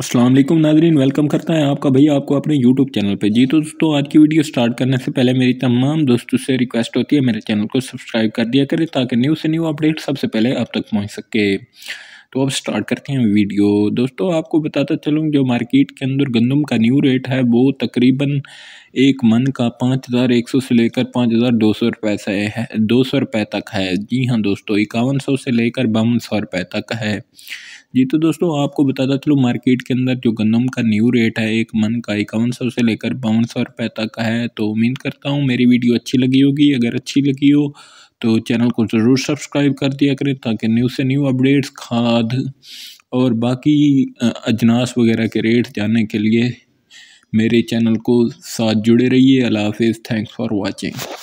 असलम नाजरीन वेलकम करता है आपका भैया आपको अपने यूट्यूब चैनल पे जी तो दोस्तों आज की वीडियो स्टार्ट करने से पहले मेरी तमाम दोस्तों से रिक्वेस्ट होती है मेरे चैनल को सब्सक्राइब कर दिया करें ताकि न्यू से न्यू अपडेट सबसे पहले आप तक पहुंच सके तो अब स्टार्ट करते हैं वीडियो दोस्तों आपको बताता चलूँ जो मार्केट के अंदर गंदम का न्यू रेट है वो तकरीबन एक मन का पाँच हज़ार एक सौ से लेकर पाँच हज़ार दो सौ रुपये से है दो सौ रुपये तक है जी हाँ दोस्तों इक्यावन सौ से लेकर बावन सौ रुपये तक है जी तो दोस्तों आपको बताता चलो मार्केट के अंदर जो गंदम का न्यू रेट है एक मन का इक्यावन सौ से लेकर बावन सौ रुपये तक है तो उम्मीद करता हूँ मेरी वीडियो अच्छी लगी होगी अगर अच्छी लगी हो तो चैनल को ज़रूर सब्सक्राइब कर दिया करें ताकि न्यू से न्यू अपडेट्स खाद और बाकी अजनास वगैरह के रेट जानने के लिए मेरे चैनल को साथ जुड़े रहिए अल्लाह हाफिज़ थैंक्स फॉर वाचिंग